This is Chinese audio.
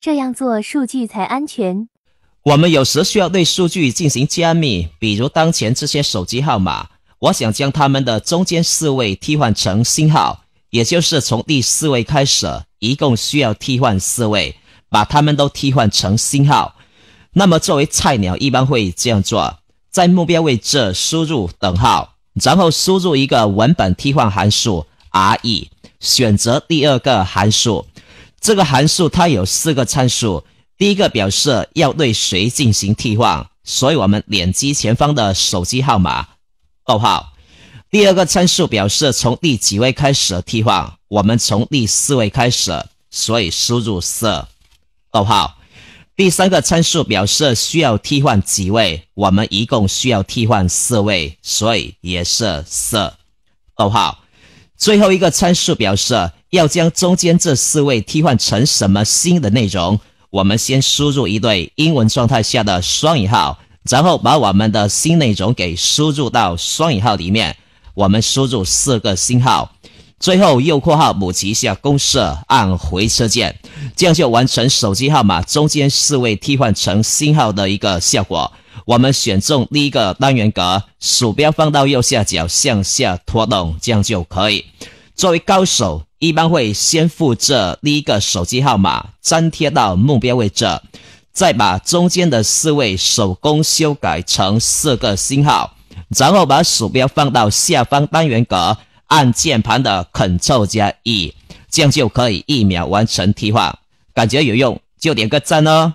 这样做数据才安全。我们有时需要对数据进行加密，比如当前这些手机号码，我想将它们的中间四位替换成星号，也就是从第四位开始，一共需要替换四位，把它们都替换成星号。那么作为菜鸟，一般会这样做：在目标位置输入等号，然后输入一个文本替换函数 R E，选择第二个函数。这个函数它有四个参数，第一个表示要对谁进行替换，所以我们点击前方的手机号码，逗号。第二个参数表示从第几位开始替换，我们从第四位开始，所以输入四，逗号。第三个参数表示需要替换几位，我们一共需要替换四位，所以也是四，逗号。最后一个参数表示。要将中间这四位替换成什么新的内容？我们先输入一对英文状态下的双引号，然后把我们的新内容给输入到双引号里面。我们输入四个星号，最后右括号补齐一下公式，按回车键，这样就完成手机号码中间四位替换成星号的一个效果。我们选中第一个单元格，鼠标放到右下角向下拖动，这样就可以。作为高手。一般会先复制第一个手机号码，粘贴到目标位置，再把中间的四位手工修改成四个星号，然后把鼠标放到下方单元格，按键盘的 Ctrl 加 E，这样就可以一秒完成替换。感觉有用就点个赞哦。